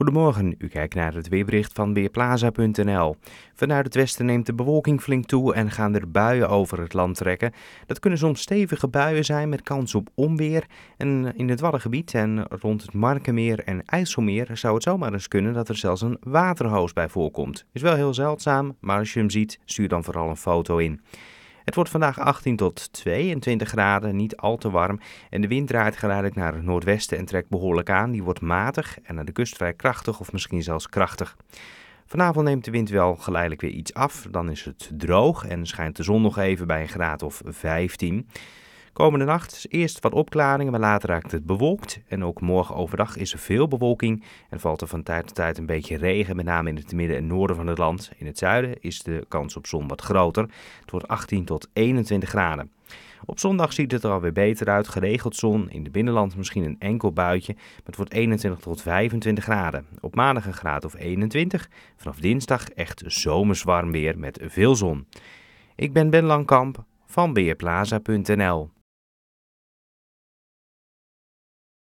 Goedemorgen, u kijkt naar het weerbericht van Weerplaza.nl. Vanuit het westen neemt de bewolking flink toe en gaan er buien over het land trekken. Dat kunnen soms stevige buien zijn met kans op onweer. En eh, in het Waddengebied en rond het Markenmeer en IJsselmeer zou het zomaar eens kunnen dat er zelfs een waterhoos bij voorkomt. Is wel heel zeldzaam, maar als je hem ziet, stuur dan vooral een foto in. Het wordt vandaag 18 tot 22 graden, niet al te warm. En de wind draait geleidelijk naar het noordwesten en trekt behoorlijk aan. Die wordt matig en aan de kust vrij krachtig of misschien zelfs krachtig. Vanavond neemt de wind wel geleidelijk weer iets af. Dan is het droog en schijnt de zon nog even bij een graad of 15. Komende nacht is eerst wat opklaringen, maar later raakt het bewolkt. En ook morgen overdag is er veel bewolking en valt er van tijd tot tijd een beetje regen, met name in het midden en noorden van het land. In het zuiden is de kans op zon wat groter. Het wordt 18 tot 21 graden. Op zondag ziet het er alweer beter uit. Geregeld zon, in het binnenland misschien een enkel buitje. Maar het wordt 21 tot 25 graden. Op maandag een graad of 21. Vanaf dinsdag echt zomerswarm weer met veel zon. Ik ben Ben Langkamp van Beerplaza.nl